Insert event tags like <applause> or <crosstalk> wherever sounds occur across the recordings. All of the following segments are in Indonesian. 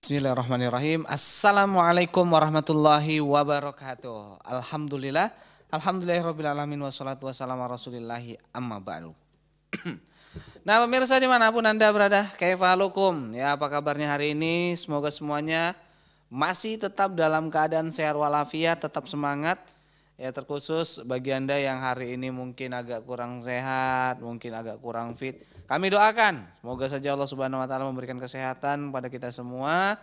Bismillahirrahmanirrahim. Assalamualaikum warahmatullahi wabarakatuh. Alhamdulillah. Alhamdulillahirrahmanirrahim. Wassalatu wassalamu rasulillahi amma ba'du. <clears throat> Nah pemirsa dimanapun Anda berada, kefalukum. Ya apa kabarnya hari ini? Semoga semuanya masih tetap dalam keadaan sehat walafiat, tetap semangat. Ya terkhusus bagi Anda yang hari ini mungkin agak kurang sehat, mungkin agak kurang fit. Kami doakan, semoga saja Allah Subhanahu wa taala memberikan kesehatan pada kita semua.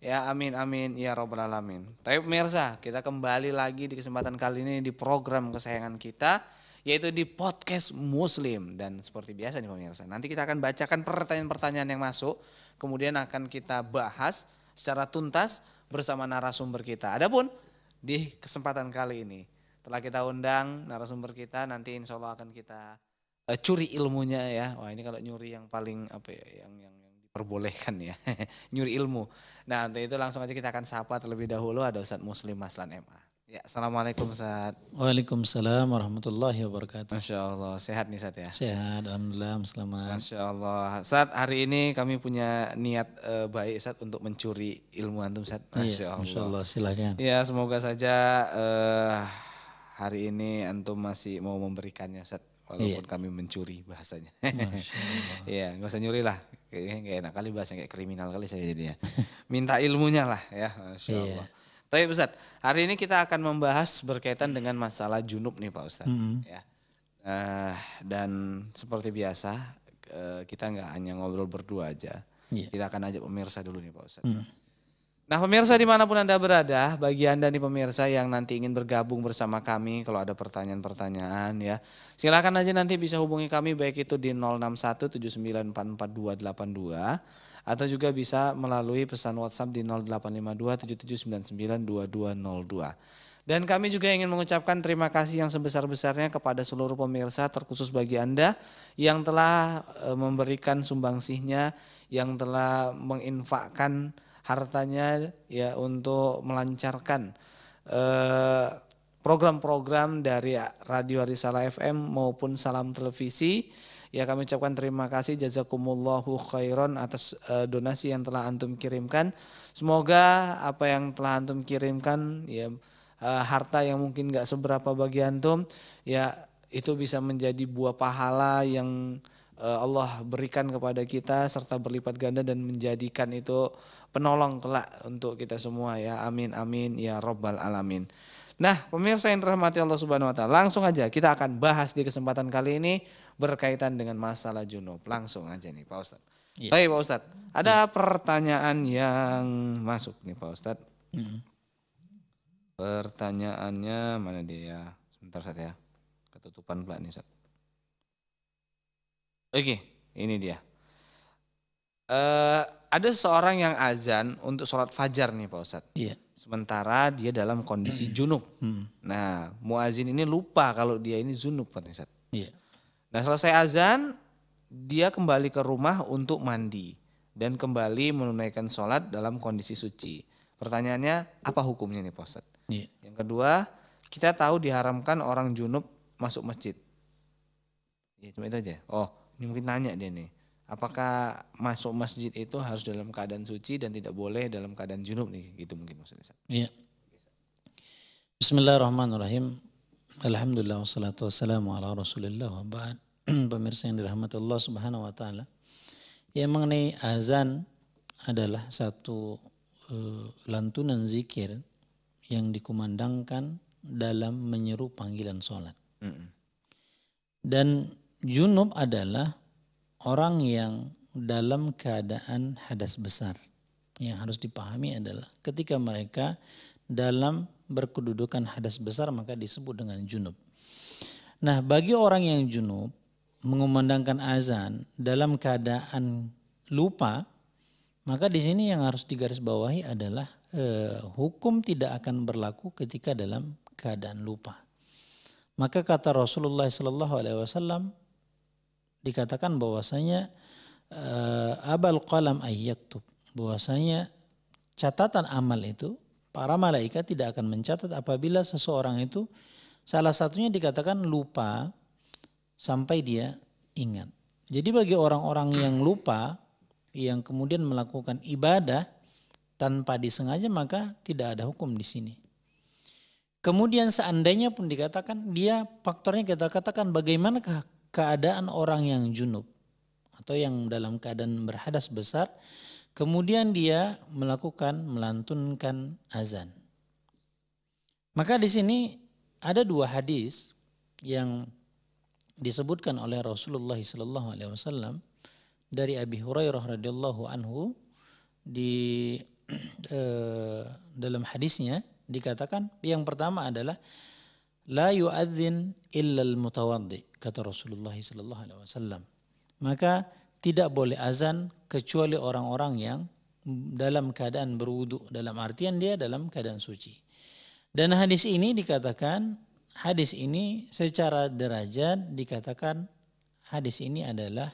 Ya amin amin ya robbal alamin. Tapi pemirsa, kita kembali lagi di kesempatan kali ini di program kesayangan kita yaitu di podcast Muslim dan seperti biasa nih pemirsa. Nanti kita akan bacakan pertanyaan-pertanyaan yang masuk, kemudian akan kita bahas secara tuntas bersama narasumber kita. Adapun di kesempatan kali ini telah kita undang narasumber kita nanti insya Allah akan kita uh, curi ilmunya ya. Wah ini kalau nyuri yang paling apa ya yang yang, yang diperbolehkan ya <laughs> nyuri ilmu. Nah untuk itu langsung aja kita akan sapa terlebih dahulu ada Ustadz Muslim Maslan MA. Ya, Assalamualaikum Ustaz. Waalaikumsalam warahmatullahi wabarakatuh. Masya Allah, sehat nih Ustaz ya? Sehat, Alhamdulillah, selamat. Masya Allah. Ustaz, hari ini kami punya niat e, baik Ustaz untuk mencuri ilmu antum Ustaz. Masya, iya, Masya Allah, silahkan. Ya, semoga saja e, hari ini antum masih mau memberikannya Ustaz. Walaupun iya. kami mencuri bahasanya. <laughs> Iya, nggak usah nyuri lah. Kayaknya gak enak kali bahasanya kayak kriminal kali saya jadi ya. Minta ilmunya lah ya, Masya iya. Baik Ustaz, hari ini kita akan membahas berkaitan dengan masalah junub nih Pak Ustaz. Hmm. Ya. Uh, dan seperti biasa uh, kita nggak hanya ngobrol berdua aja. Yeah. Kita akan ajak pemirsa dulu nih Pak Ustaz. Hmm. Nah pemirsa dimanapun Anda berada, bagi Anda nih pemirsa yang nanti ingin bergabung bersama kami, kalau ada pertanyaan-pertanyaan ya, silakan aja nanti bisa hubungi kami baik itu di 061 atau juga bisa melalui pesan WhatsApp di 0852 7799 2202. Dan kami juga ingin mengucapkan terima kasih yang sebesar-besarnya kepada seluruh pemirsa terkhusus bagi Anda yang telah e, memberikan sumbangsihnya, yang telah menginfakkan hartanya ya untuk melancarkan e, program-program dari Radio Arisala FM maupun Salam Televisi Ya kami ucapkan terima kasih jazakumullahu khairan atas uh, donasi yang telah antum kirimkan. Semoga apa yang telah antum kirimkan ya uh, harta yang mungkin nggak seberapa bagi antum ya itu bisa menjadi buah pahala yang uh, Allah berikan kepada kita serta berlipat ganda dan menjadikan itu penolong kelak untuk kita semua ya. Amin amin ya robbal alamin. Nah, pemirsa yang dirahmati Allah Subhanahu wa taala, langsung aja kita akan bahas di kesempatan kali ini berkaitan dengan masalah junub. Langsung aja nih Pak Ustadz. Ya. Oke Pak Ustadz, ada ya. pertanyaan yang masuk nih Pak Ustadz. -hmm. Pertanyaannya mana dia? Sebentar saat ya. Ketutupan pula nih Ustadz. Oke, ini dia. Uh, ada seseorang yang azan untuk sholat fajar nih Pak Ustadz. Iya. Sementara dia dalam kondisi junub. Hmm. Nah, muazin ini lupa kalau dia ini junub Pak Ustadz. Iya. Nah selesai azan, dia kembali ke rumah untuk mandi dan kembali menunaikan sholat dalam kondisi suci. Pertanyaannya, apa hukumnya nih poset? Ustadz? Iya. Yang kedua, kita tahu diharamkan orang junub masuk masjid. Ya cuma itu aja. Oh, ini mungkin nanya dia nih. Apakah masuk masjid itu harus dalam keadaan suci dan tidak boleh dalam keadaan junub nih? Gitu mungkin maksudnya. Iya. Bismillahirrahmanirrahim. Alhamdulillah wassalatu wassalamu ala rasulillah wa ba'd. <clears throat> pemirsa yang dirahmati Allah Subhanahu wa taala. Yang mengenai azan adalah satu uh, lantunan zikir yang dikumandangkan dalam menyeru panggilan sholat. Mm -mm. Dan junub adalah orang yang dalam keadaan hadas besar. Yang harus dipahami adalah ketika mereka dalam berkedudukan hadas besar maka disebut dengan junub. Nah bagi orang yang junub mengumandangkan azan dalam keadaan lupa, maka di sini yang harus digarisbawahi adalah eh, hukum tidak akan berlaku ketika dalam keadaan lupa. Maka kata Rasulullah Shallallahu Alaihi Wasallam dikatakan bahwasanya eh, abal qalam ayyaktub bahwasanya catatan amal itu para malaikat tidak akan mencatat apabila seseorang itu salah satunya dikatakan lupa sampai dia ingat. Jadi bagi orang-orang yang lupa, yang kemudian melakukan ibadah tanpa disengaja maka tidak ada hukum di sini. Kemudian seandainya pun dikatakan dia faktornya kita katakan bagaimana keadaan orang yang junub atau yang dalam keadaan berhadas besar kemudian dia melakukan melantunkan azan. Maka di sini ada dua hadis yang disebutkan oleh Rasulullah Sallallahu Alaihi Wasallam dari Abi Hurairah radhiyallahu anhu di e, <clears throat> dalam hadisnya dikatakan yang pertama adalah la yu'adzin al mutawaddi kata Rasulullah sallallahu alaihi wasallam maka tidak boleh azan kecuali orang-orang yang dalam keadaan berwudu dalam artian dia dalam keadaan suci dan hadis ini dikatakan hadis ini secara derajat dikatakan hadis ini adalah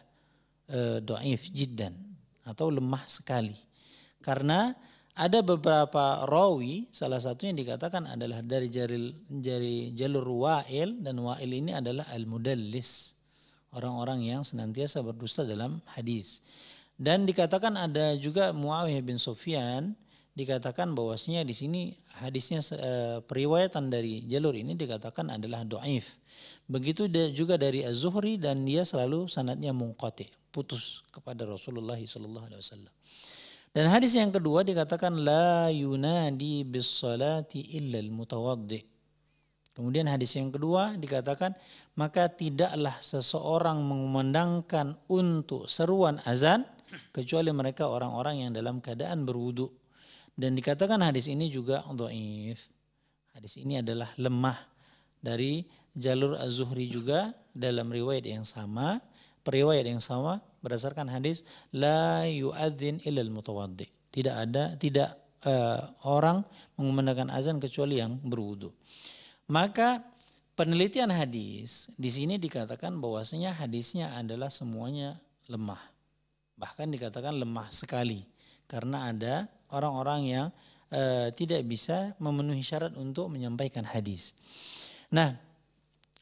e, do'if jiddan atau lemah sekali. Karena ada beberapa rawi, salah satunya dikatakan adalah dari jari, jari jalur wa'il dan wa'il ini adalah al-mudallis. Orang-orang yang senantiasa berdusta dalam hadis. Dan dikatakan ada juga Muawiyah bin Sufyan dikatakan bahwasanya di sini hadisnya e, periwayatan dari jalur ini dikatakan adalah doaif. Begitu juga dari Az-Zuhri dan dia selalu sanatnya mungkote, putus kepada Rasulullah Sallallahu Alaihi Wasallam. Dan hadis yang kedua dikatakan la yunadi bis salati illal mutawaddi. Kemudian hadis yang kedua dikatakan maka tidaklah seseorang mengumandangkan untuk seruan azan kecuali mereka orang-orang yang dalam keadaan berwudu. Dan dikatakan hadis ini juga do'if. Hadis ini adalah lemah dari jalur Az-Zuhri juga dalam riwayat yang sama, periwayat yang sama berdasarkan hadis la yu'adzin illal mutawaddi. Tidak ada tidak uh, orang mengumandangkan azan kecuali yang berwudu. Maka penelitian hadis di sini dikatakan bahwasanya hadisnya adalah semuanya lemah. Bahkan dikatakan lemah sekali karena ada orang-orang yang e, tidak bisa memenuhi syarat untuk menyampaikan hadis. Nah,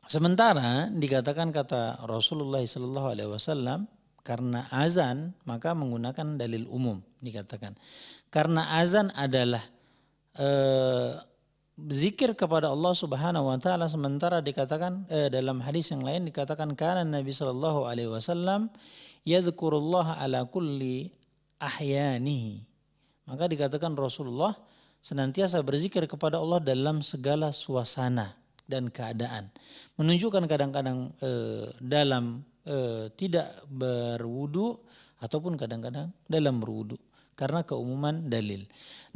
sementara dikatakan kata Rasulullah Shallallahu Alaihi Wasallam karena azan maka menggunakan dalil umum dikatakan karena azan adalah e, zikir kepada Allah Subhanahu wa taala sementara dikatakan eh, dalam hadis yang lain dikatakan karena Nabi sallallahu alaihi wasallam yadhkurullah ala kulli ahyanihi maka dikatakan Rasulullah senantiasa berzikir kepada Allah dalam segala suasana dan keadaan. Menunjukkan kadang-kadang e, dalam e, tidak berwudu ataupun kadang-kadang dalam berwudu karena keumuman dalil.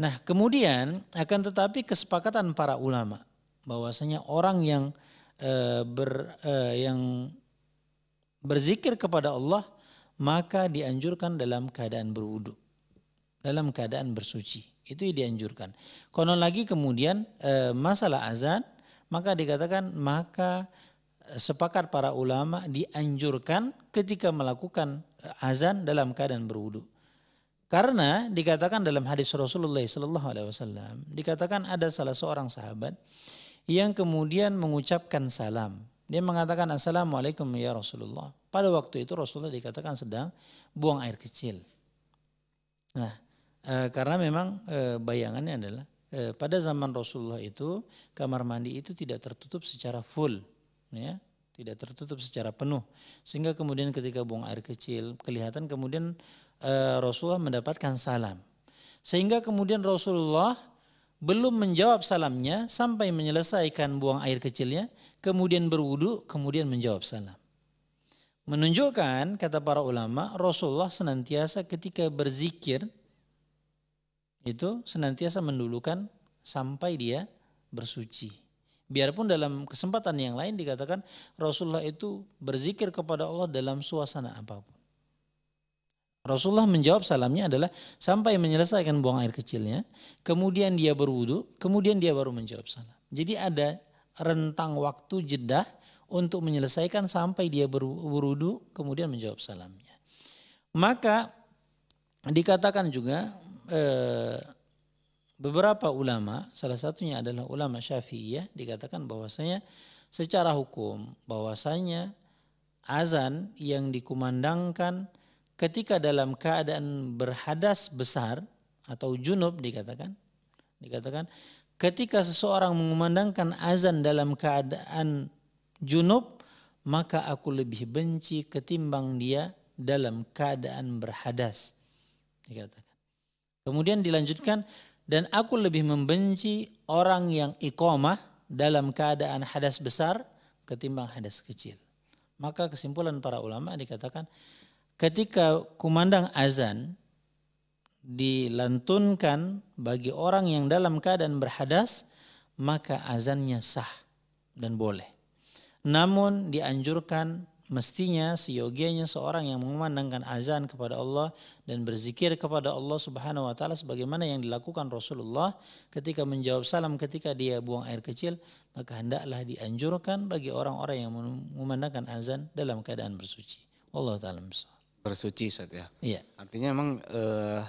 Nah, kemudian akan tetapi kesepakatan para ulama bahwasanya orang yang e, ber e, yang berzikir kepada Allah maka dianjurkan dalam keadaan berwudu dalam keadaan bersuci. Itu dianjurkan. Konon lagi kemudian e, masalah azan, maka dikatakan maka eh, sepakat para ulama dianjurkan ketika melakukan eh, azan dalam keadaan berwudu. Karena dikatakan dalam hadis Rasulullah Sallallahu Alaihi Wasallam dikatakan ada salah seorang sahabat yang kemudian mengucapkan salam. Dia mengatakan assalamualaikum ya Rasulullah. Pada waktu itu Rasulullah dikatakan sedang buang air kecil. Nah, Eh, karena memang e, bayangannya adalah e, pada zaman Rasulullah itu kamar mandi itu tidak tertutup secara full, ya, tidak tertutup secara penuh, sehingga kemudian ketika buang air kecil kelihatan kemudian e, Rasulullah mendapatkan salam, sehingga kemudian Rasulullah belum menjawab salamnya sampai menyelesaikan buang air kecilnya, kemudian berwudu, kemudian menjawab salam. Menunjukkan kata para ulama Rasulullah senantiasa ketika berzikir itu senantiasa mendulukan sampai dia bersuci. Biarpun dalam kesempatan yang lain dikatakan Rasulullah itu berzikir kepada Allah dalam suasana apapun. Rasulullah menjawab salamnya adalah sampai menyelesaikan buang air kecilnya, kemudian dia berwudu, kemudian dia baru menjawab salam. Jadi ada rentang waktu jeda untuk menyelesaikan sampai dia berwudu, kemudian menjawab salamnya. Maka dikatakan juga Eh, beberapa ulama, salah satunya adalah ulama Syafi'iyah dikatakan bahwasanya secara hukum bahwasanya azan yang dikumandangkan ketika dalam keadaan berhadas besar atau junub dikatakan dikatakan ketika seseorang mengumandangkan azan dalam keadaan junub maka aku lebih benci ketimbang dia dalam keadaan berhadas dikatakan Kemudian dilanjutkan dan aku lebih membenci orang yang iqamah dalam keadaan hadas besar ketimbang hadas kecil. Maka kesimpulan para ulama dikatakan ketika kumandang azan dilantunkan bagi orang yang dalam keadaan berhadas maka azannya sah dan boleh. Namun dianjurkan mestinya seyogianya seorang yang memandangkan azan kepada Allah dan berzikir kepada Allah Subhanahu wa taala sebagaimana yang dilakukan Rasulullah ketika menjawab salam ketika dia buang air kecil maka hendaklah dianjurkan bagi orang-orang yang memandangkan azan dalam keadaan bersuci. Allah taala bersuci saat ya. Iya. Artinya memang eh,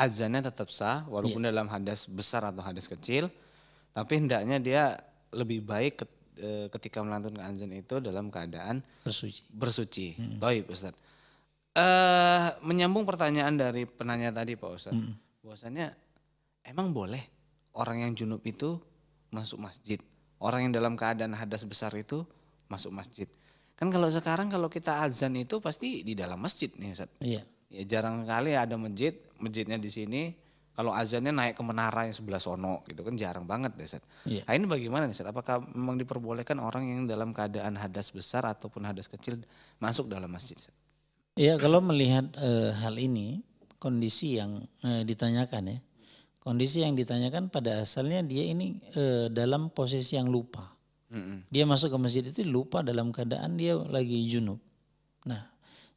azannya tetap sah walaupun iya. dalam hadas besar atau hadas kecil tapi hendaknya dia lebih baik e, ketika melantunkan azan itu dalam keadaan bersuci. Bersuci. Hmm. Toib Ustaz. E, menyambung pertanyaan dari penanya tadi Pak Ustaz. Hmm. Bahwasanya emang boleh orang yang junub itu masuk masjid. Orang yang dalam keadaan hadas besar itu masuk masjid. Kan kalau sekarang kalau kita azan itu pasti di dalam masjid nih Ustaz. Iya. Ya, jarang kali ada masjid, masjidnya di sini, kalau azannya naik ke menara yang sebelah sono gitu kan jarang banget Deset. Yeah. Iya. Nah, ini bagaimana Deset? Apakah memang diperbolehkan orang yang dalam keadaan hadas besar ataupun hadas kecil masuk dalam masjid? Iya, kalau melihat e, hal ini kondisi yang e, ditanyakan ya. Kondisi yang ditanyakan pada asalnya dia ini e, dalam posisi yang lupa. Mm -hmm. Dia masuk ke masjid itu lupa dalam keadaan dia lagi junub. Nah,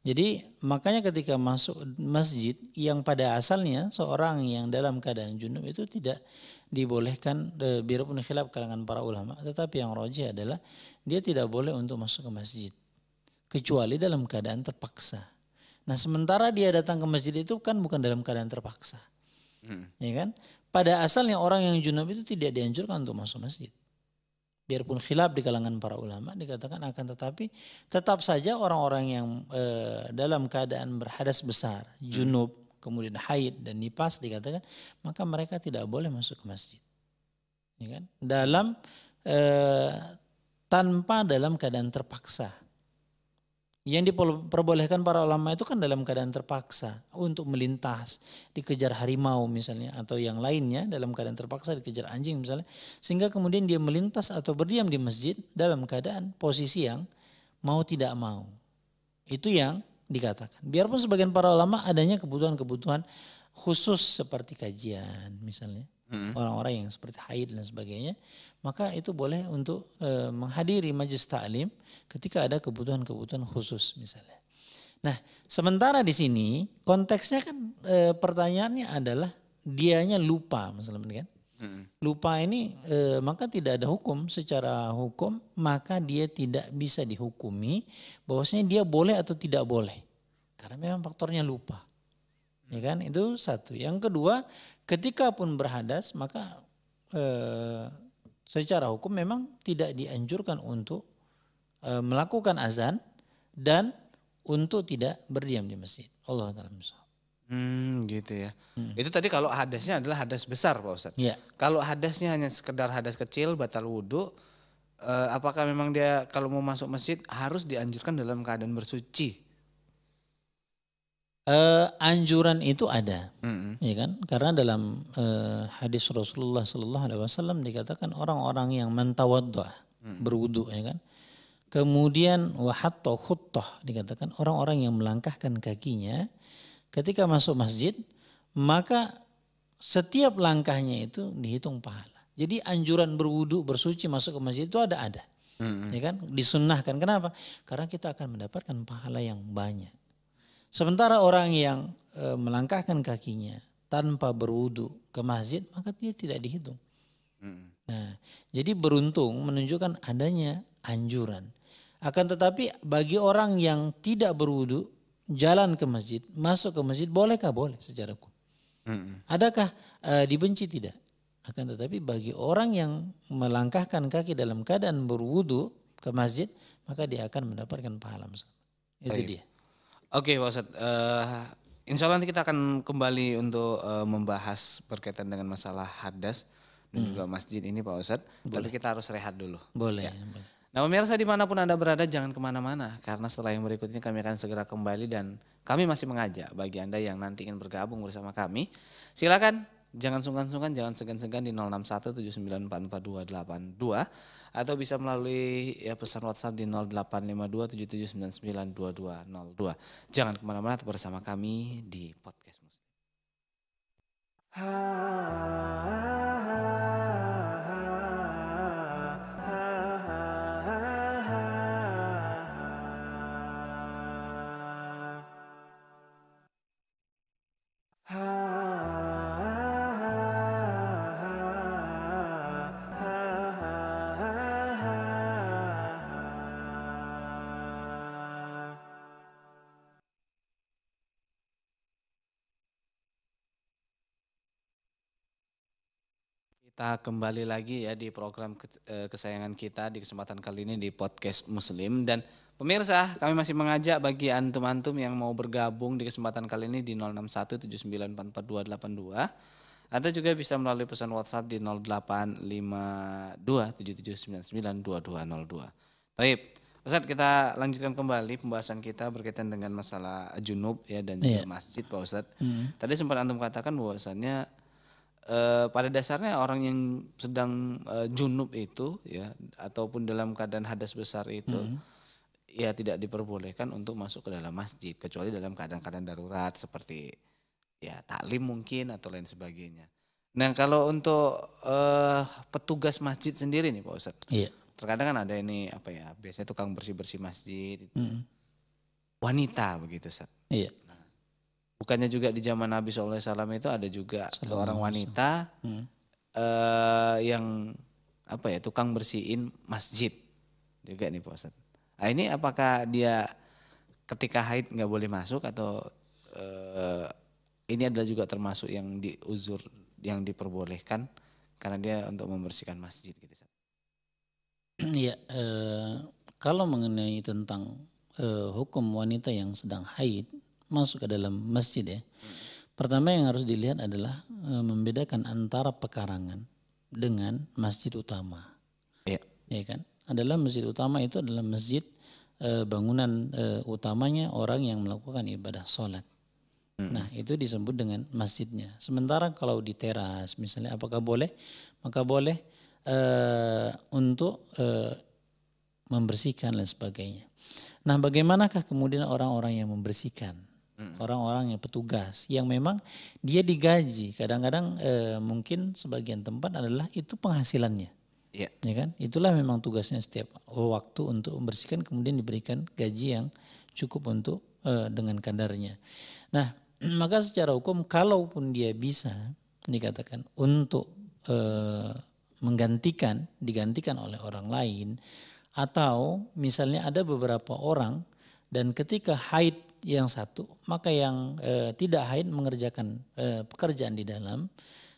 jadi makanya ketika masuk masjid yang pada asalnya seorang yang dalam keadaan junub itu tidak dibolehkan e, biarpun khilaf kalangan para ulama tetapi yang roji adalah dia tidak boleh untuk masuk ke masjid kecuali dalam keadaan terpaksa. Nah sementara dia datang ke masjid itu kan bukan dalam keadaan terpaksa. Hmm. Ya kan? Pada asalnya orang yang junub itu tidak dianjurkan untuk masuk masjid biarpun khilaf di kalangan para ulama dikatakan akan tetapi tetap saja orang-orang yang e, dalam keadaan berhadas besar, hmm. junub, kemudian haid dan nipas dikatakan maka mereka tidak boleh masuk ke masjid. Ya kan? Dalam e, tanpa dalam keadaan terpaksa. Yang diperbolehkan para ulama itu kan dalam keadaan terpaksa untuk melintas, dikejar harimau misalnya atau yang lainnya dalam keadaan terpaksa dikejar anjing misalnya, sehingga kemudian dia melintas atau berdiam di masjid dalam keadaan posisi yang mau tidak mau. Itu yang dikatakan. Biarpun sebagian para ulama adanya kebutuhan-kebutuhan khusus seperti kajian misalnya Hmm. orang-orang yang seperti haid dan sebagainya, maka itu boleh untuk e, menghadiri majelis taklim ketika ada kebutuhan-kebutuhan khusus misalnya. Nah, sementara di sini konteksnya kan e, pertanyaannya adalah dianya lupa misalnya kan. Hmm. Lupa ini e, maka tidak ada hukum secara hukum, maka dia tidak bisa dihukumi bahwasanya dia boleh atau tidak boleh. Karena memang faktornya lupa. Ya kan? Itu satu. Yang kedua, ketika pun berhadas maka e, secara hukum memang tidak dianjurkan untuk e, melakukan azan dan untuk tidak berdiam di masjid. Allah taala Hmm, gitu ya. Hmm. Itu tadi kalau hadasnya adalah hadas besar, Pak Ustadz. Ya. Kalau hadasnya hanya sekedar hadas kecil, batal wudhu, eh, apakah memang dia kalau mau masuk masjid harus dianjurkan dalam keadaan bersuci? uh, anjuran itu ada, mm-hmm. ya kan? Karena dalam uh, hadis Rasulullah saw Alaihi Wasallam dikatakan orang-orang yang mentawadah mm-hmm. berwudu, ya kan? Kemudian wahatto khuttoh dikatakan orang-orang yang melangkahkan kakinya ketika masuk masjid maka setiap langkahnya itu dihitung pahala. Jadi anjuran berwudu bersuci masuk ke masjid itu ada ada, mm-hmm. ya kan? Disunnahkan. Kenapa? Karena kita akan mendapatkan pahala yang banyak. Sementara orang yang e, melangkahkan kakinya tanpa berwudu ke masjid, maka dia tidak dihitung. Hmm. Nah, jadi beruntung menunjukkan adanya anjuran. Akan tetapi bagi orang yang tidak berwudu, jalan ke masjid, masuk ke masjid, bolehkah? Boleh secara hukum. Hmm. Adakah e, dibenci? Tidak. Akan tetapi bagi orang yang melangkahkan kaki dalam keadaan berwudu ke masjid, maka dia akan mendapatkan pahala. Itu Baik. dia. Oke, okay, Pak Ustadz. Uh, insya Allah nanti kita akan kembali untuk uh, membahas berkaitan dengan masalah hadas dan hmm. juga masjid ini Pak Ustadz. Tapi kita harus rehat dulu. Boleh. Ya. boleh. Nah pemirsa dimanapun Anda berada jangan kemana-mana karena setelah yang berikut ini kami akan segera kembali dan kami masih mengajak bagi Anda yang nanti ingin bergabung bersama kami. Silakan Jangan sungkan-sungkan, jangan segan-segan di 0617944282 atau bisa melalui ya, pesan WhatsApp di 085277992202. Jangan kemana-mana tetap bersama kami di podcast Muslim. Kita kembali lagi ya di program eh, kesayangan kita di kesempatan kali ini di podcast Muslim dan pemirsa kami masih mengajak bagi antum-antum yang mau bergabung di kesempatan kali ini di 0617944282 atau juga bisa melalui pesan WhatsApp di 085277992202. Baik, Ustaz kita lanjutkan kembali pembahasan kita berkaitan dengan masalah junub ya dan iya. juga yeah. masjid Pak Ustaz. Mm. Tadi sempat antum katakan bahwasannya e, pada dasarnya orang yang sedang e, junub itu ya ataupun dalam keadaan hadas besar itu hmm. ya tidak diperbolehkan untuk masuk ke dalam masjid kecuali dalam keadaan-keadaan darurat seperti ya taklim mungkin atau lain sebagainya. Nah kalau untuk uh, petugas masjid sendiri nih Pak Ustadz, iya. terkadang kan ada ini apa ya biasanya tukang bersih bersih masjid, itu. Hmm. wanita begitu Ustadz. Iya bukannya juga di zaman Nabi SAW itu ada juga Salam seorang wanita hmm. uh, yang apa ya tukang bersihin masjid juga nih Pak Ustaz. Nah, ini apakah dia ketika haid nggak boleh masuk atau uh, ini adalah juga termasuk yang diuzur yang diperbolehkan karena dia untuk membersihkan masjid gitu. Iya, eh, kalau mengenai tentang eh, hukum wanita yang sedang haid, masuk ke dalam masjid ya. Pertama yang harus dilihat adalah e, membedakan antara pekarangan dengan masjid utama. Iya. Ya kan? Adalah masjid utama itu adalah masjid e, bangunan e, utamanya orang yang melakukan ibadah sholat. Hmm. Nah itu disebut dengan masjidnya. Sementara kalau di teras misalnya apakah boleh? Maka boleh e, untuk e, membersihkan dan sebagainya. Nah bagaimanakah kemudian orang-orang yang membersihkan? orang-orang yang petugas yang memang dia digaji kadang-kadang e, mungkin sebagian tempat adalah itu penghasilannya ya. ya kan itulah memang tugasnya setiap waktu untuk membersihkan kemudian diberikan gaji yang cukup untuk e, dengan kadarnya nah <clears throat> maka secara hukum kalaupun dia bisa dikatakan untuk e, menggantikan digantikan oleh orang lain atau misalnya ada beberapa orang dan ketika haid yang satu, maka yang e, tidak haid mengerjakan e, pekerjaan di dalam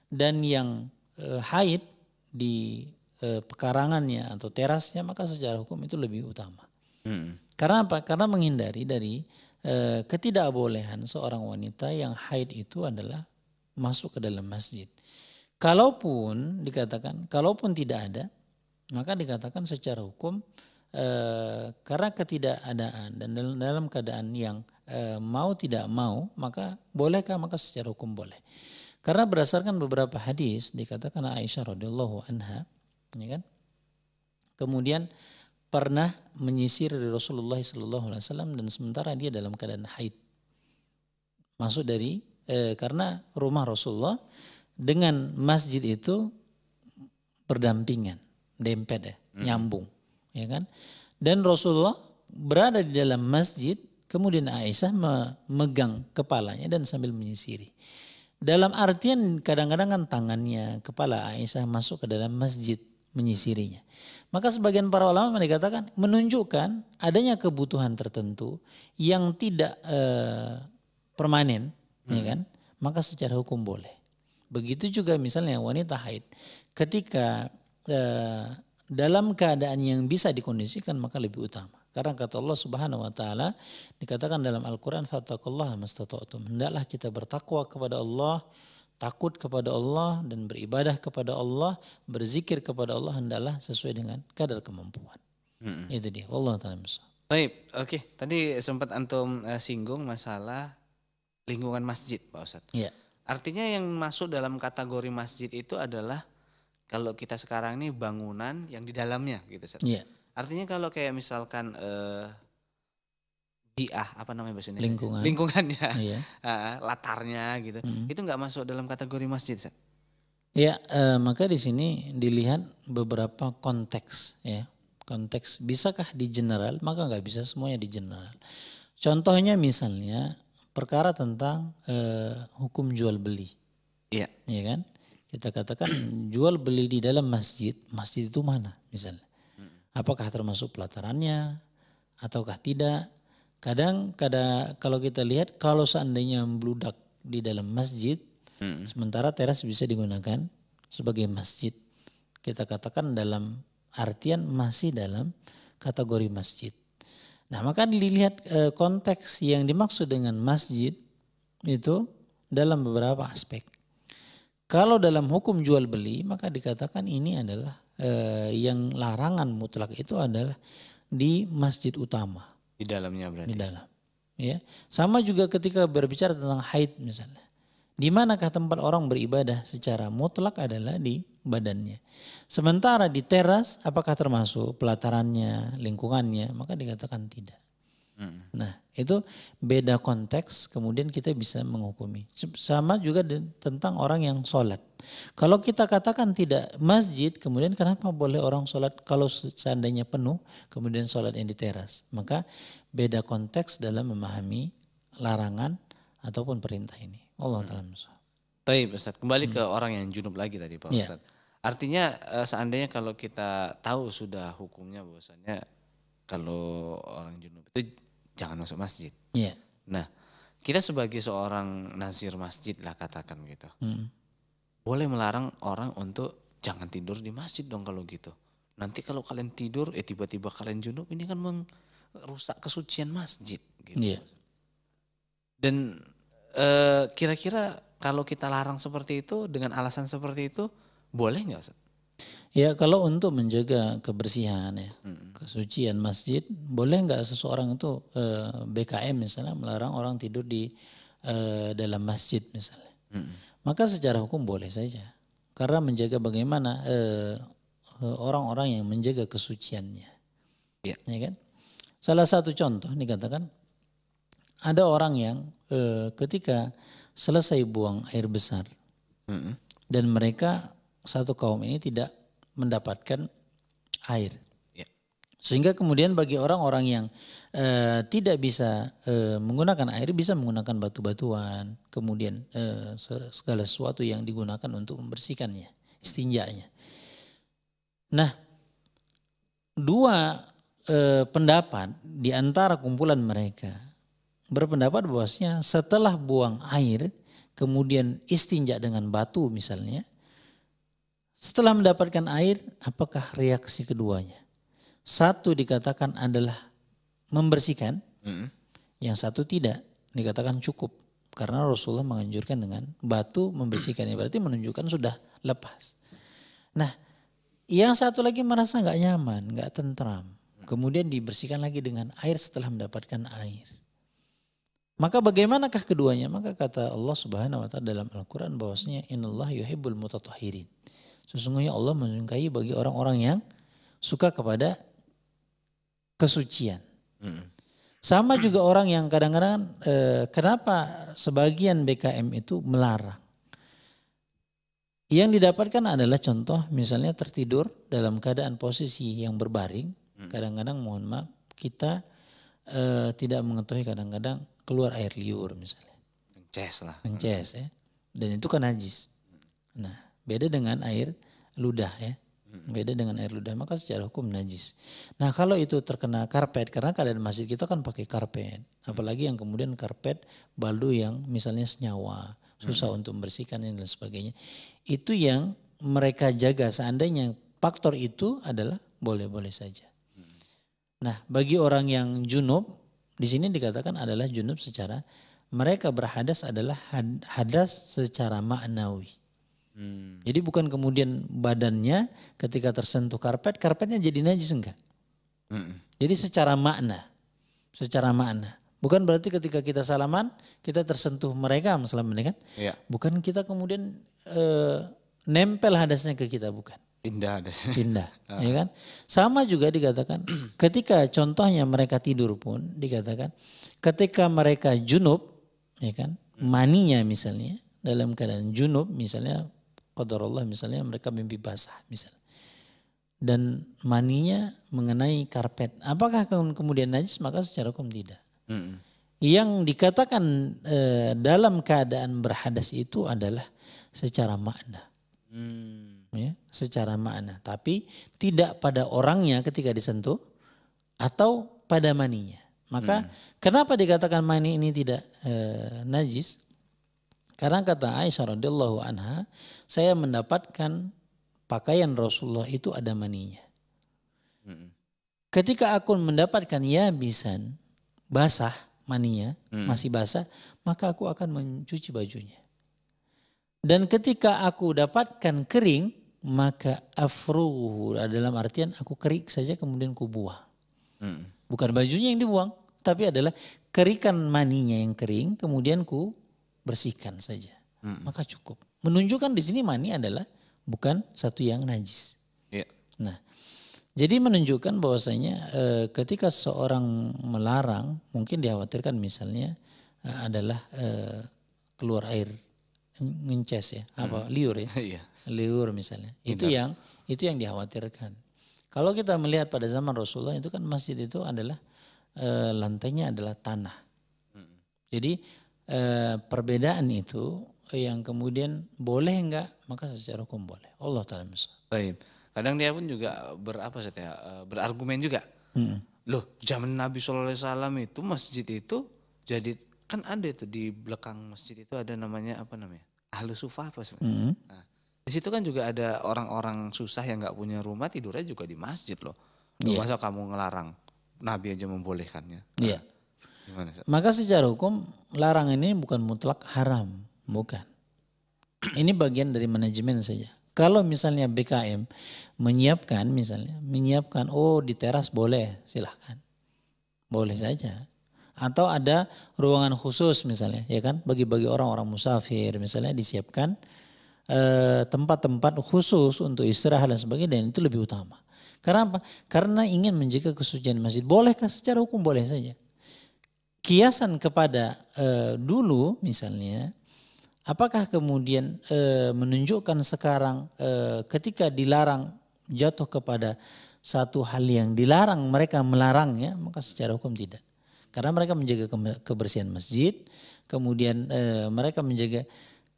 dan yang e, haid di e, pekarangannya atau terasnya maka secara hukum itu lebih utama. Hmm. Karena apa? Karena menghindari dari e, ketidakbolehan seorang wanita yang haid itu adalah masuk ke dalam masjid. Kalaupun dikatakan, kalaupun tidak ada, maka dikatakan secara hukum e, karena ketidakadaan dan dalam, dalam keadaan yang e, mau tidak mau maka bolehkah maka secara hukum boleh karena berdasarkan beberapa hadis dikatakan Aisyah radhiyallahu anha ya kan kemudian pernah menyisir dari Rasulullah sallallahu alaihi wasallam dan sementara dia dalam keadaan haid masuk dari e, karena rumah Rasulullah dengan masjid itu berdampingan dempet ya hmm. nyambung ya kan? Dan Rasulullah berada di dalam masjid, kemudian Aisyah memegang kepalanya dan sambil menyisiri. Dalam artian kadang-kadang kan tangannya, kepala Aisyah masuk ke dalam masjid menyisirinya. Maka sebagian para ulama dikatakan menunjukkan adanya kebutuhan tertentu yang tidak eh, permanen, ya hmm. ya kan? Maka secara hukum boleh. Begitu juga misalnya wanita haid. Ketika eh, dalam keadaan yang bisa dikondisikan maka lebih utama. Karena kata Allah Subhanahu wa taala dikatakan dalam Al-Qur'an fattaqullaha mastata'tum. Hendaklah kita bertakwa kepada Allah, takut kepada Allah dan beribadah kepada Allah, berzikir kepada Allah hendaklah sesuai dengan kadar kemampuan. Hmm. Itu dia. Allah taala Baik, oke. Okay. Tadi sempat antum eh, singgung masalah lingkungan masjid, Pak Ustadz. Iya. Artinya yang masuk dalam kategori masjid itu adalah kalau kita sekarang ini bangunan yang di dalamnya gitu Iya. Artinya kalau kayak misalkan eh, biah apa namanya bahasa Indonesia? Lingkungan. Lingkungannya, <laughs> Iya. <laughs> Ah, ah, latarnya gitu. Mm -hmm. Itu nggak masuk dalam kategori masjid Seth. Ya, eh, maka di sini dilihat beberapa konteks ya. Konteks bisakah di general? Maka nggak bisa semuanya di general. Contohnya misalnya perkara tentang eh, hukum jual beli. Iya. Iya kan? Kita katakan <clears throat> jual beli di dalam masjid, masjid itu mana misalnya? Hmm. Apakah termasuk pelatarannya ataukah tidak? Kadang kada kalau kita lihat kalau seandainya membludak di dalam masjid, hmm. sementara teras bisa digunakan sebagai masjid. Kita katakan dalam artian masih dalam kategori masjid. Nah, maka dilihat e, konteks yang dimaksud dengan masjid itu dalam beberapa aspek. Kalau dalam hukum jual beli maka dikatakan ini adalah eh, yang larangan mutlak itu adalah di masjid utama. Di dalamnya berarti. Di dalam. Ya. Sama juga ketika berbicara tentang haid misalnya. Di manakah tempat orang beribadah secara mutlak adalah di badannya. Sementara di teras apakah termasuk pelatarannya, lingkungannya, maka dikatakan tidak. Nah itu beda konteks kemudian kita bisa menghukumi. Sama juga tentang orang yang sholat. Kalau kita katakan tidak masjid kemudian kenapa boleh orang sholat kalau seandainya penuh kemudian sholat yang di teras. Maka beda konteks dalam memahami larangan ataupun perintah ini. Allah hmm. Ta'ala Baik Ustaz, kembali hmm. ke orang yang junub lagi tadi Pak iya. Ustaz. Artinya eh, seandainya kalau kita tahu sudah hukumnya bahwasanya kalau orang junub itu jangan masuk masjid. Yeah. Nah, kita sebagai seorang nazir masjid lah katakan gitu. Mm. Boleh melarang orang untuk jangan tidur di masjid dong kalau gitu. Nanti kalau kalian tidur, eh tiba-tiba kalian junub ini kan merusak kesucian masjid. Gitu. Yeah. Dan eh, kira-kira e, kalau kita larang seperti itu dengan alasan seperti itu boleh nggak Ustaz? Ya kalau untuk menjaga kebersihan ya, kesucian masjid, boleh nggak seseorang itu eh, BKM misalnya melarang orang tidur di eh, dalam masjid misalnya. Maka secara hukum boleh saja, karena menjaga bagaimana eh, eh, orang-orang yang menjaga kesuciannya. Ya. ya kan? Salah satu contoh dikatakan ada orang yang eh, ketika selesai buang air besar dan mereka satu kaum ini tidak mendapatkan air. Ya. Sehingga kemudian bagi orang-orang yang e, tidak bisa e, menggunakan air bisa menggunakan batu-batuan, kemudian e, segala sesuatu yang digunakan untuk membersihkannya, istinjaknya. Nah, dua e, pendapat di antara kumpulan mereka berpendapat bahwasanya setelah buang air kemudian istinjak dengan batu misalnya setelah mendapatkan air, apakah reaksi keduanya? Satu dikatakan adalah membersihkan, mm. yang satu tidak dikatakan cukup karena Rasulullah menganjurkan dengan batu membersihkannya berarti menunjukkan sudah lepas. Nah, yang satu lagi merasa nggak nyaman, nggak tentram, kemudian dibersihkan lagi dengan air setelah mendapatkan air. Maka bagaimanakah keduanya? Maka kata Allah Subhanahu wa taala dalam Al-Qur'an bahwasanya innallaha yuhibbul mutatahhirin. Sesungguhnya Allah menyukai bagi orang-orang yang suka kepada kesucian. Mm. Sama juga orang yang kadang-kadang eh, kenapa sebagian BKM itu melarang. Yang didapatkan adalah contoh misalnya tertidur dalam keadaan posisi yang berbaring. Mm. Kadang-kadang mohon maaf kita eh, tidak mengetahui kadang-kadang keluar air liur misalnya. Ngeces lah. Ngeces ya. Dan itu kan najis. Nah Beda dengan air ludah ya. Beda dengan air ludah, maka secara hukum najis. Nah kalau itu terkena karpet, karena kalian masjid kita kan pakai karpet. Apalagi yang kemudian karpet baldu yang misalnya senyawa, susah hmm. untuk membersihkan dan sebagainya. Itu yang mereka jaga seandainya faktor itu adalah boleh-boleh saja. Nah bagi orang yang junub, di sini dikatakan adalah junub secara mereka berhadas adalah hadas secara maknawi. Hmm. Jadi bukan kemudian badannya ketika tersentuh karpet, karpetnya jadi najis enggak. Hmm. Jadi secara makna, secara makna. Bukan berarti ketika kita salaman kita tersentuh mereka masalah ini kan? Ya. Bukan kita kemudian e, nempel hadasnya ke kita bukan? Pindah hadasnya. Pindah, <laughs> ah. ya kan? Sama juga dikatakan <clears throat> ketika contohnya mereka tidur pun dikatakan ketika mereka junub, ya kan? Maninya misalnya dalam keadaan junub misalnya Allah misalnya mereka mimpi basah misal dan maninya mengenai karpet apakah kemudian najis maka secara hukum tidak mm -mm. yang dikatakan e, dalam keadaan berhadas itu adalah secara makna mm. ya secara makna tapi tidak pada orangnya ketika disentuh atau pada maninya maka mm. kenapa dikatakan mani ini tidak e, najis karena kata Aisyah radhiyallahu anha, saya mendapatkan pakaian Rasulullah itu ada maninya. Mm. Ketika aku mendapatkan ya bisa basah maninya, mm. masih basah, maka aku akan mencuci bajunya. Dan ketika aku dapatkan kering, maka afruhu dalam artian aku kerik saja kemudian kubuang. Mm. Bukan bajunya yang dibuang, tapi adalah kerikan maninya yang kering kemudian ku bersihkan saja. Hmm. Maka cukup. Menunjukkan di sini mani adalah bukan satu yang najis. Yeah. Nah, jadi menunjukkan bahwasanya e, ketika seorang melarang, mungkin dikhawatirkan misalnya e, adalah e, keluar air nginces ya, hmm. apa liur ya, <laughs> iya. liur misalnya. Itu yang itu yang dikhawatirkan. Kalau kita melihat pada zaman Rasulullah itu kan masjid itu adalah e, lantainya adalah tanah. Hmm. Jadi e, perbedaan itu yang kemudian boleh enggak maka secara hukum boleh Allah taala misal. Baik. Kadang dia pun juga berapa sih ya eh, berargumen juga. Hmm. Loh, zaman Nabi Shallallahu Alaihi Wasallam itu masjid itu jadi kan ada itu di belakang masjid itu ada namanya apa namanya ahlu sufa apa sih? Hmm. Nah, di situ kan juga ada orang-orang susah yang nggak punya rumah tidurnya juga di masjid loh. Loh yeah. masa kamu ngelarang Nabi aja membolehkannya. Iya. Nah, maka secara hukum larangan ini bukan mutlak haram, bukan. <clears throat> Ini bagian dari manajemen saja. Kalau misalnya BKM menyiapkan misalnya, menyiapkan oh di teras boleh, silahkan. Boleh saja. Atau ada ruangan khusus misalnya, ya kan? Bagi-bagi orang-orang musafir misalnya disiapkan eh, tempat-tempat eh, khusus untuk istirahat dan sebagainya dan itu lebih utama. Karena apa? Karena ingin menjaga kesucian masjid. Bolehkah secara hukum boleh saja kiasan kepada e, dulu misalnya, apakah kemudian e, menunjukkan sekarang e, ketika dilarang jatuh kepada satu hal yang dilarang mereka melarang ya maka secara hukum tidak. Karena mereka menjaga kebersihan masjid, kemudian e, mereka menjaga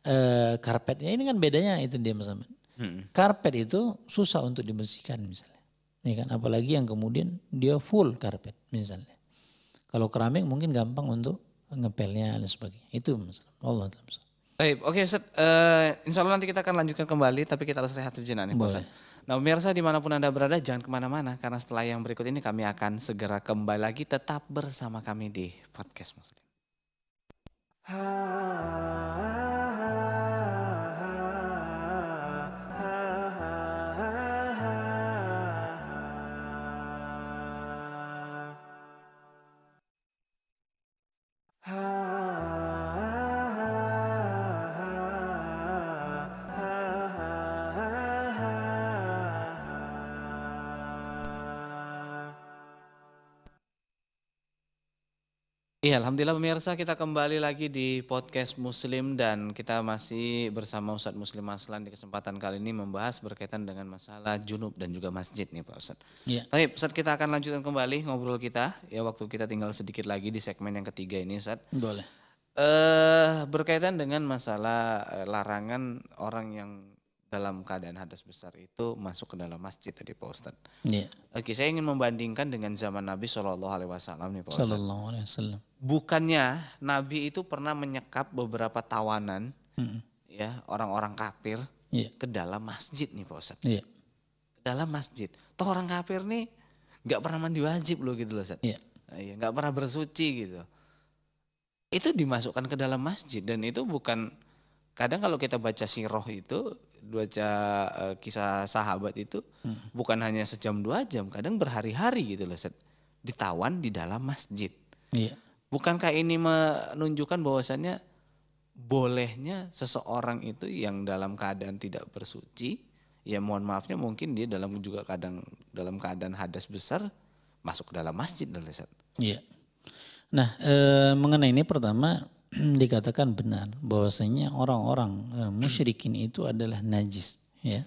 e, karpetnya. Ini kan bedanya itu dia Mas Hmm. Karpet itu susah untuk dibersihkan misalnya. Ini kan apalagi yang kemudian dia full karpet misalnya kalau keramik mungkin gampang untuk ngepelnya dan sebagainya. Itu masalah. Allah Baik, oke okay, Ustaz. Uh, insya Allah nanti kita akan lanjutkan kembali, tapi kita harus rehat sejenak nih Ustaz. Nah pemirsa dimanapun Anda berada jangan kemana-mana karena setelah yang berikut ini kami akan segera kembali lagi tetap bersama kami di Podcast Muslim. Ha, ha, ha. Iya, alhamdulillah pemirsa kita kembali lagi di podcast Muslim dan kita masih bersama Ustadz Muslim Aslan di kesempatan kali ini membahas berkaitan dengan masalah junub dan juga masjid nih Pak Ustadz. Iya. Tapi Ustadz kita akan lanjutkan kembali ngobrol kita ya waktu kita tinggal sedikit lagi di segmen yang ketiga ini Ustadz. Boleh. Eh berkaitan dengan masalah eh, larangan orang yang dalam keadaan hadas besar itu masuk ke dalam masjid tadi Pak Ustaz. Yeah. Oke, saya ingin membandingkan dengan zaman Nabi Shallallahu Alaihi Wasallam nih Pak Ustaz. Sallallahu Alaihi Wasallam. Bukannya Nabi itu pernah menyekap beberapa tawanan, mm. ya orang-orang kafir yeah. ke dalam masjid nih Pak Ustaz. Yeah. Iya. dalam masjid. Toh orang kafir nih nggak pernah mandi wajib loh gitu loh Ustaz. Iya. Yeah. Nggak pernah bersuci gitu. Itu dimasukkan ke dalam masjid dan itu bukan kadang kalau kita baca sirah itu dua ca, uh, kisah sahabat itu hmm. bukan hanya sejam dua jam, kadang berhari-hari gitu loh. Set. Ditawan di dalam masjid. Iya. Bukankah ini menunjukkan bahwasannya bolehnya seseorang itu yang dalam keadaan tidak bersuci, ya mohon maafnya mungkin dia dalam juga kadang dalam keadaan hadas besar masuk ke dalam masjid loh Iya. Nah, e, mengenai ini pertama <clears throat> dikatakan benar bahwasanya orang-orang eh, musyrikin itu adalah najis ya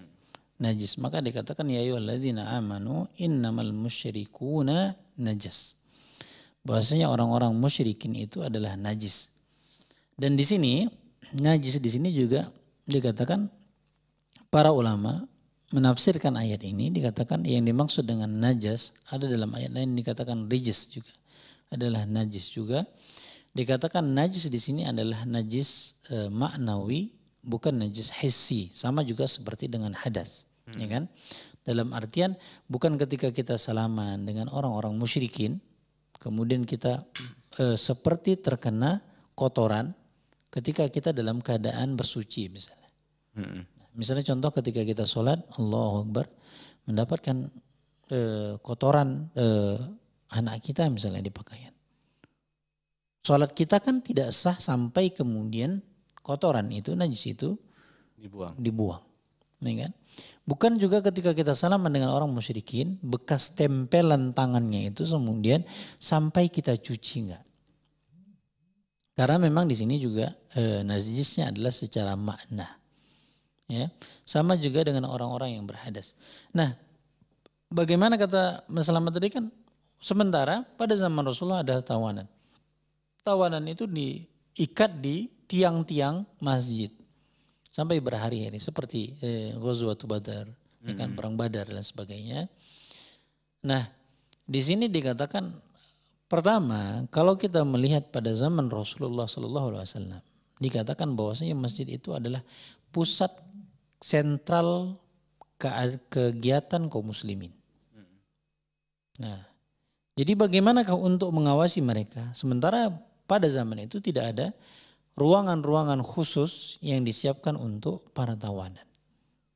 najis maka dikatakan ya ayyuhalladzina amanu innamal musyrikuna najis bahwasanya orang-orang musyrikin itu adalah najis dan di sini najis di sini juga dikatakan para ulama menafsirkan ayat ini dikatakan yang dimaksud dengan najis ada dalam ayat lain dikatakan rijis juga adalah najis juga Dikatakan najis di sini adalah najis e, maknawi, bukan najis hissi. Sama juga seperti dengan hadas, ya hmm. ya kan? Dalam artian bukan ketika kita salaman dengan orang-orang musyrikin, kemudian kita e, seperti terkena kotoran ketika kita dalam keadaan bersuci misalnya. Hmm. Misalnya contoh ketika kita sholat, Allah Akbar, mendapatkan e, kotoran e, anak kita misalnya di pakaian sholat kita kan tidak sah sampai kemudian kotoran itu najis itu dibuang. Dibuang. Nih kan? Bukan juga ketika kita salaman dengan orang musyrikin, bekas tempelan tangannya itu kemudian sampai kita cuci enggak. Karena memang di sini juga e, najisnya adalah secara makna. Ya. Sama juga dengan orang-orang yang berhadas. Nah, bagaimana kata Mas tadi kan sementara pada zaman Rasulullah ada tawanan tawanan itu diikat di tiang-tiang masjid sampai berhari-hari seperti eh, Ghazwatu Badar, hmm ikan perang Badar dan sebagainya. Nah, di sini dikatakan pertama kalau kita melihat pada zaman Rasulullah Shallallahu Alaihi Wasallam dikatakan bahwasanya masjid itu adalah pusat sentral ke kegiatan kaum muslimin. Hmm. Nah, jadi bagaimana untuk mengawasi mereka? Sementara pada zaman itu tidak ada ruangan-ruangan khusus yang disiapkan untuk para tawanan.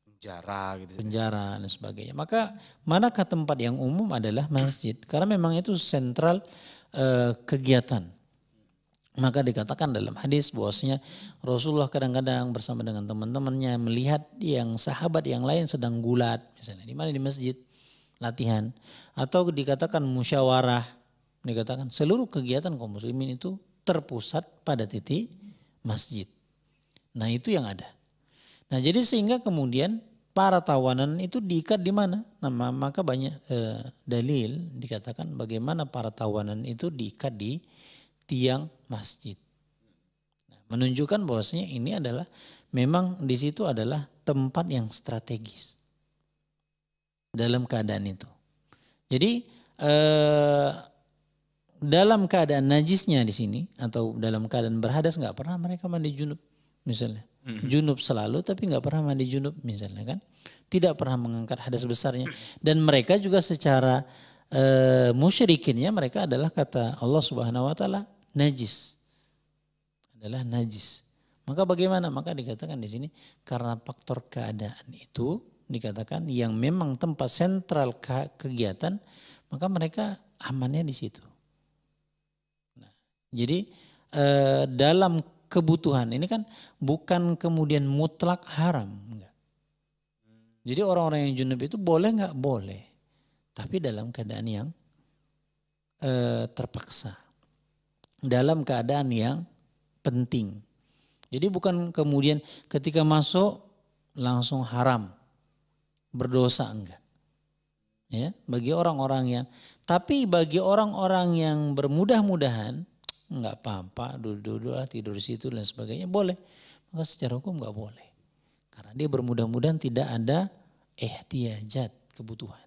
Penjara gitu. Penjara dan sebagainya. Maka manakah tempat yang umum adalah masjid. Karena memang itu sentral e, kegiatan. Maka dikatakan dalam hadis bahwasanya Rasulullah kadang-kadang bersama dengan teman-temannya melihat yang sahabat yang lain sedang gulat misalnya di mana di masjid latihan atau dikatakan musyawarah dikatakan seluruh kegiatan kaum muslimin itu terpusat pada titik masjid. Nah itu yang ada. Nah jadi sehingga kemudian para tawanan itu diikat di mana? Nah, maka banyak eh, dalil dikatakan bagaimana para tawanan itu diikat di tiang masjid. Nah, menunjukkan bahwasanya ini adalah memang di situ adalah tempat yang strategis dalam keadaan itu. Jadi eh, dalam keadaan najisnya di sini atau dalam keadaan berhadas nggak pernah mereka mandi junub misalnya mm-hmm. junub selalu tapi nggak pernah mandi junub misalnya kan tidak pernah mengangkat hadas besarnya dan mereka juga secara e, musyrikinnya mereka adalah kata Allah Subhanahu wa taala najis adalah najis maka bagaimana maka dikatakan di sini karena faktor keadaan itu dikatakan yang memang tempat sentral kegiatan maka mereka amannya di situ jadi eh, dalam kebutuhan ini kan bukan kemudian mutlak haram. Enggak. Jadi orang-orang yang junub itu boleh nggak boleh, tapi dalam keadaan yang eh, terpaksa, dalam keadaan yang penting. Jadi bukan kemudian ketika masuk langsung haram, berdosa enggak. Ya, bagi orang-orang yang tapi bagi orang-orang yang bermudah-mudahan nggak apa-apa, duduk-duduk ah, tidur di situ dan sebagainya, boleh. Maka secara hukum nggak boleh. Karena dia bermudah-mudahan tidak ada ihtiyajat, kebutuhan.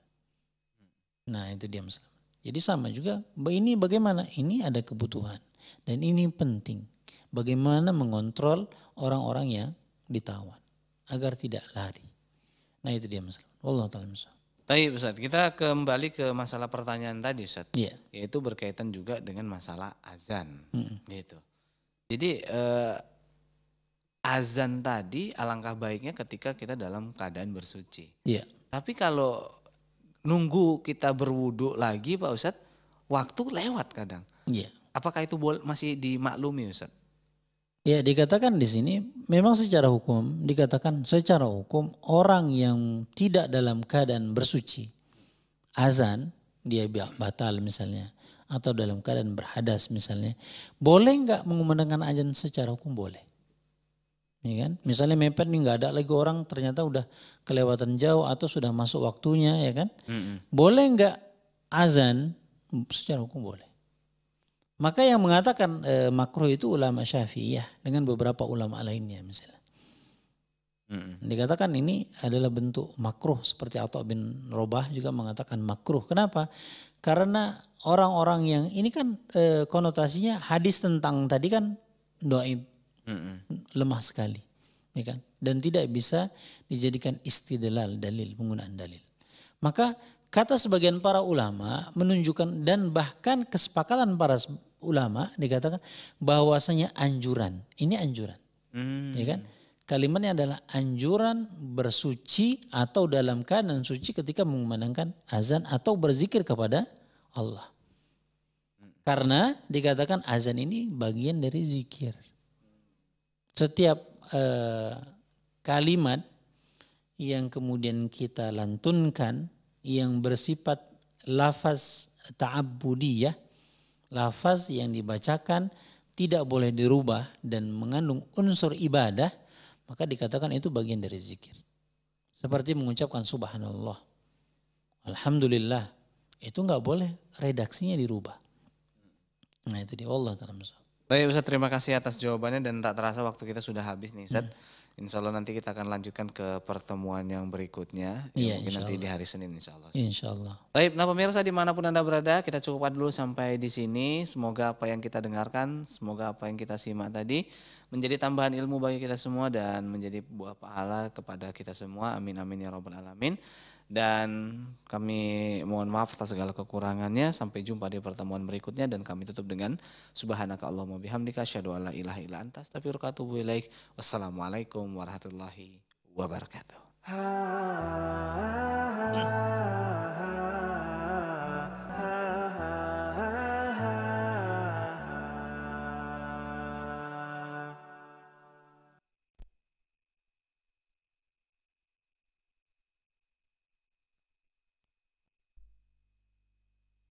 Nah itu dia masalah. Jadi sama juga, ini bagaimana? Ini ada kebutuhan dan ini penting. Bagaimana mengontrol orang-orang yang ditawan agar tidak lari. Nah itu dia masalah. Allah taala tapi Ustaz, kita kembali ke masalah pertanyaan tadi Ustaz. Iya. Yaitu berkaitan juga dengan masalah azan. Hmm. Gitu. Jadi eh, azan tadi alangkah baiknya ketika kita dalam keadaan bersuci. Iya. Tapi kalau nunggu kita berwudhu lagi Pak Ustadz, waktu lewat kadang. Iya. Apakah itu masih dimaklumi Ustadz? Ya dikatakan di sini memang secara hukum dikatakan secara hukum orang yang tidak dalam keadaan bersuci azan dia batal misalnya atau dalam keadaan berhadas misalnya boleh nggak mengumandangkan azan secara hukum boleh ya kan misalnya mepet nih nggak ada lagi orang ternyata udah kelewatan jauh atau sudah masuk waktunya ya kan mm -hmm. boleh nggak azan secara hukum boleh maka yang mengatakan e, makruh itu ulama syafi'iyah dengan beberapa ulama lainnya misalnya. Hmm. Dikatakan ini adalah bentuk makruh seperti Atta bin Robah juga mengatakan makruh. Kenapa? Karena orang-orang yang ini kan e, konotasinya hadis tentang tadi kan doa hmm. lemah sekali, ya kan? Dan tidak bisa dijadikan istidlal dalil penggunaan dalil. Maka kata sebagian para ulama menunjukkan dan bahkan kesepakatan para ulama dikatakan bahwasanya anjuran. Ini anjuran. Hmm. Ya kan? Kalimatnya adalah anjuran bersuci atau dalam keadaan suci ketika mengumandangkan azan atau berzikir kepada Allah. Karena dikatakan azan ini bagian dari zikir. Setiap eh, kalimat yang kemudian kita lantunkan yang bersifat lafaz ta'abbudiyah lafaz yang dibacakan tidak boleh dirubah dan mengandung unsur ibadah, maka dikatakan itu bagian dari zikir. Seperti mengucapkan subhanallah, alhamdulillah, itu nggak boleh redaksinya dirubah. Nah itu dia Allah dalam Baik Ustaz, terima kasih atas jawabannya dan tak terasa waktu kita sudah habis nih Ustaz. Hmm. Insya Allah nanti kita akan lanjutkan ke pertemuan yang berikutnya. Ya, ya mungkin nanti di hari Senin insya Allah. Insya Allah. Baik, nah pemirsa dimanapun Anda berada, kita cukupkan dulu sampai di sini. Semoga apa yang kita dengarkan, semoga apa yang kita simak tadi menjadi tambahan ilmu bagi kita semua dan menjadi buah pahala kepada kita semua. Amin amin ya robbal alamin. Dan kami mohon maaf atas segala kekurangannya. Sampai jumpa di pertemuan berikutnya dan kami tutup dengan subhanaka Allahumma bihamdika asyhadu an la ilaha illa anta astaghfiruka wa ilaik. Wassalamualaikum warahmatullahi wabarakatuh.